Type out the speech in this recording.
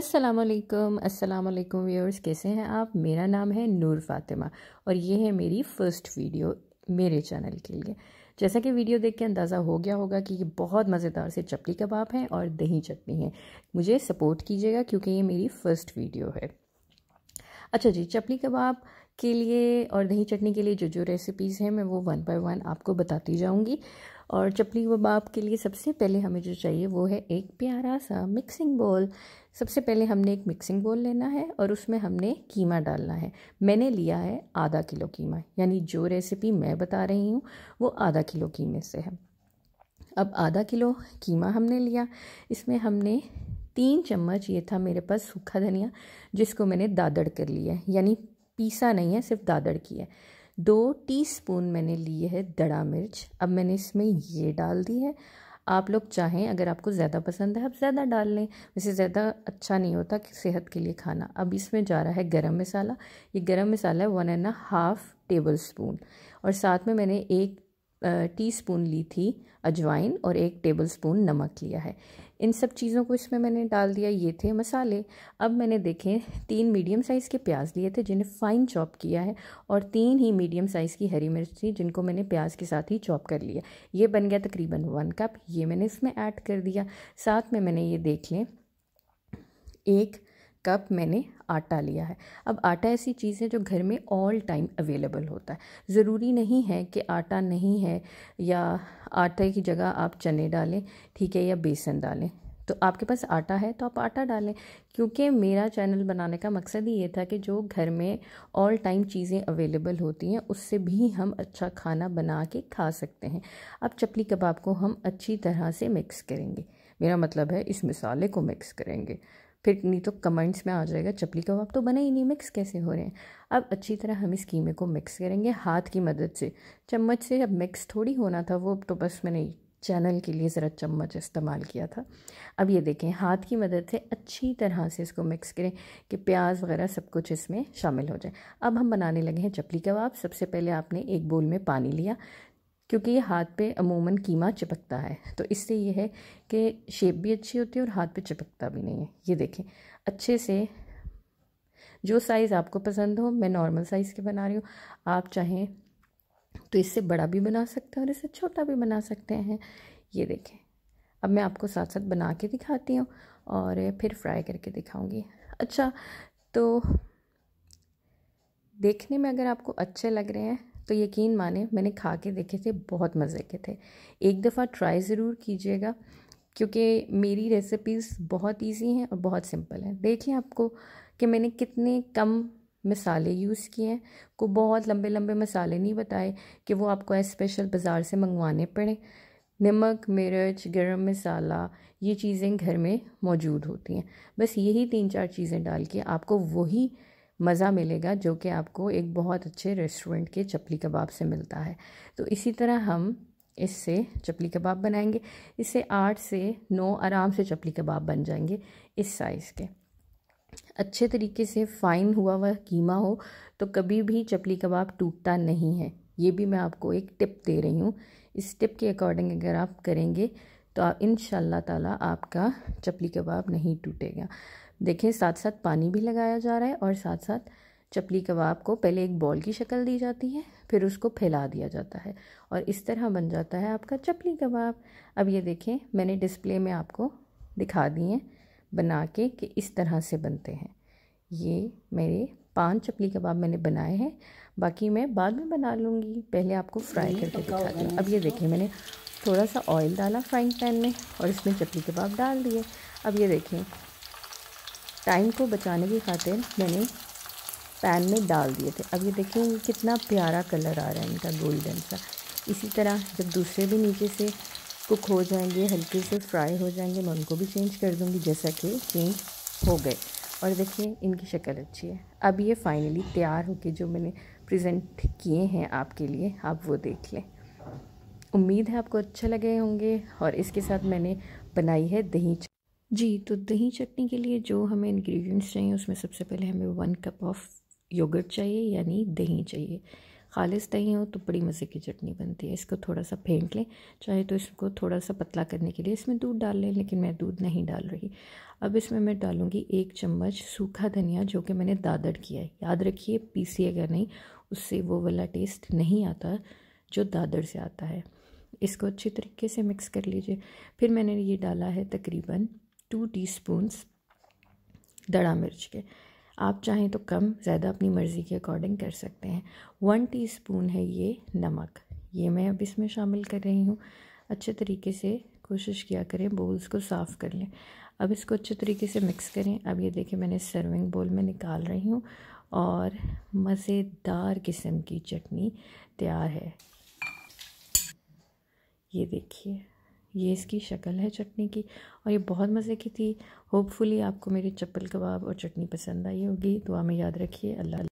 अस्सलाम वालेकुम अस्सलाम वालेकुम व्यूअर्स कैसे हैं आप मेरा नाम है नूर फातिमा और ये है मेरी फ़र्स्ट वीडियो मेरे चैनल के लिए जैसा कि वीडियो देख के अंदाज़ा हो गया होगा कि ये बहुत मज़ेदार से चपली कबाब हैं और दही चटनी है मुझे सपोर्ट कीजिएगा क्योंकि ये मेरी फ़र्स्ट वीडियो है अच्छा जी चपली कबाब के लिए और दही चटनी के लिए जो जो रेसिपीज़ हैं मैं वो वन बाय वन आपको बताती जाऊंगी और चपली कबाब के लिए सबसे पहले हमें जो चाहिए वो है एक प्यारा सा मिक्सिंग बॉल सबसे पहले हमने एक मिक्सिंग बोल लेना है और उसमें हमने कीमा डालना है मैंने लिया है आधा किलो कीमा यानी जो रेसिपी मैं बता रही हूँ वो आधा किलो कीमे से है अब आधा किलो कीमा हमने लिया इसमें हमने तीन चम्मच ये था मेरे पास सूखा धनिया जिसको मैंने दादड़ कर लिया है यानी पीसा नहीं है सिर्फ दादड़ की है दो टीस्पून मैंने लिए है दड़ा मिर्च अब मैंने इसमें ये डाल दी है आप लोग चाहें अगर आपको ज़्यादा पसंद है आप ज़्यादा डाल लें वैसे ज़्यादा अच्छा नहीं होता कि सेहत के लिए खाना अब इसमें जा रहा है गरम मसाला ये गरम मसाला है one and half tablespoon और साथ में मैंने एक टी स्पून ली थी अजवाइन और एक टेबल स्पून नमक लिया है इन सब चीज़ों को इसमें मैंने डाल दिया ये थे मसाले अब मैंने देखे तीन मीडियम साइज़ के प्याज लिए थे जिन्हें फ़ाइन चॉप किया है और तीन ही मीडियम साइज़ की हरी मिर्च थी जिनको मैंने प्याज के साथ ही चॉप कर लिया ये बन गया तकरीबन वन कप ये मैंने इसमें ऐड कर दिया साथ में मैंने ये देख लें एक कप मैंने आटा लिया है अब आटा ऐसी चीज़ है जो घर में ऑल टाइम अवेलेबल होता है ज़रूरी नहीं है कि आटा नहीं है या आटे की जगह आप चने डालें ठीक है या बेसन डालें तो आपके पास आटा है तो आप आटा डालें क्योंकि मेरा चैनल बनाने का मकसद ही ये था कि जो घर में ऑल टाइम चीज़ें अवेलेबल होती हैं उससे भी हम अच्छा खाना बना के खा सकते हैं अब चपली कबाब को हम अच्छी तरह से मिक्स करेंगे मेरा मतलब है इस मसाले को मिक्स करेंगे फिर नहीं तो कमेंट्स में आ जाएगा चपली कबाब तो बने ही नहीं मिक्स कैसे हो रहे हैं अब अच्छी तरह हम इस कीमे को मिक्स करेंगे हाथ की मदद से चम्मच से अब मिक्स थोड़ी होना था वो तो बस मैंने चैनल के लिए ज़रा चम्मच इस्तेमाल किया था अब ये देखें हाथ की मदद से अच्छी तरह से इसको मिक्स करें कि प्याज वगैरह सब कुछ इसमें शामिल हो जाए अब हम बनाने लगे हैं चपली कबाब सबसे पहले आपने एक बोल में पानी लिया क्योंकि ये हाथ पे अमूमन कीमा चिपकता है तो इससे ये है कि शेप भी अच्छी होती है और हाथ पे चिपकता भी नहीं है ये देखें अच्छे से जो साइज़ आपको पसंद हो मैं नॉर्मल साइज़ के बना रही हूँ आप चाहें तो इससे बड़ा भी बना सकते हैं और इससे छोटा भी बना सकते हैं ये देखें अब मैं आपको साथ साथ बना के दिखाती हूँ और फिर फ्राई करके दिखाऊँगी अच्छा तो देखने में अगर आपको अच्छे लग रहे हैं तो यकीन माने मैंने खा के देखे थे बहुत मज़े के थे एक दफ़ा ट्राई ज़रूर कीजिएगा क्योंकि मेरी रेसिपीज़ बहुत इजी हैं और बहुत सिंपल हैं देखिए आपको कि मैंने कितने कम मसाले यूज़ किए हैं को बहुत लंबे लंबे मसाले नहीं बताए कि वो आपको स्पेशल बाज़ार से मंगवाने पड़े नमक मिर्च गरम मसाला ये चीज़ें घर में मौजूद होती हैं बस यही तीन चार चीज़ें डाल के आपको वही मज़ा मिलेगा जो कि आपको एक बहुत अच्छे रेस्टोरेंट के चपली कबाब से मिलता है तो इसी तरह हम इससे चपली कबाब बनाएंगे इससे आठ से नौ आराम से चपली कबाब बन जाएंगे इस साइज़ के अच्छे तरीके से फाइन हुआ हुआ कीमा हो तो कभी भी चपली कबाब टूटता नहीं है ये भी मैं आपको एक टिप दे रही हूँ इस टिप के अकॉर्डिंग अगर आप करेंगे तो आप इन ताला आपका चपली कबाब नहीं टूटेगा देखें साथ साथ पानी भी लगाया जा रहा है और साथ साथ चपली कबाब को पहले एक बॉल की शक्ल दी जाती है फिर उसको फैला दिया जाता है और इस तरह बन जाता है आपका चपली कबाब अब ये देखें मैंने डिस्प्ले में आपको दिखा दिए बना के कि इस तरह से बनते हैं ये मेरे पाँच चपली कबाब मैंने बनाए हैं बाकी मैं बाद में बना लूँगी पहले आपको फ्राई करके दिखा हूँ अब ये देखें मैंने थोड़ा सा ऑयल डाला फ्राइंग पैन में और इसमें चपली कबाब डाल दिए अब ये देखें टाइम को बचाने की खातिर मैंने पैन में डाल दिए थे अब ये देखें कितना प्यारा कलर आ रहा है इनका गोल्डन सा इसी तरह जब दूसरे भी नीचे से कुक हो जाएंगे हल्के से फ्राई हो जाएंगे मैं उनको भी चेंज कर दूँगी जैसा कि चेंज हो गए और देखिए इनकी शक्ल अच्छी है अब ये फाइनली तैयार होके जो मैंने प्रेजेंट किए हैं आपके लिए आप वो देख लें उम्मीद है आपको अच्छे लगे होंगे और इसके साथ मैंने बनाई है दही जी तो दही चटनी के लिए जो हमें इंग्रेडिएंट्स चाहिए उसमें सबसे पहले हमें वन कप ऑफ योगर्ट चाहिए यानी दही चाहिए खालिश दही हो तो बड़ी मज़े की चटनी बनती है इसको थोड़ा सा फेंट लें चाहे तो इसको थोड़ा सा पतला करने के लिए इसमें दूध डाल लें लेकिन मैं दूध नहीं डाल रही अब इसमें मैं डालूँगी एक चम्मच सूखा धनिया जो कि मैंने दादड़ किया है याद रखिए पीसीएगा नहीं उससे वो वाला टेस्ट नहीं आता जो दादड़ से आता है इसको अच्छी तरीके से मिक्स कर लीजिए फिर मैंने ये डाला है तकरीबन टू टी टीस्पून्स दड़ा मिर्च के आप चाहें तो कम ज़्यादा अपनी मर्ज़ी के अकॉर्डिंग कर सकते हैं वन टी स्पून है ये नमक ये मैं अब इसमें शामिल कर रही हूँ अच्छे तरीके से कोशिश किया करें बोल्स को साफ़ कर लें अब इसको अच्छे तरीके से मिक्स करें अब ये देखिए मैंने सर्विंग बोल में निकाल रही हूँ और मज़ेदार किस्म की चटनी तैयार है ये देखिए ये इसकी शक्ल है चटनी की और ये बहुत मज़े की थी होपफुली आपको मेरी चप्पल कबाब और चटनी पसंद आई होगी दुआ में याद रखिए अल्लाह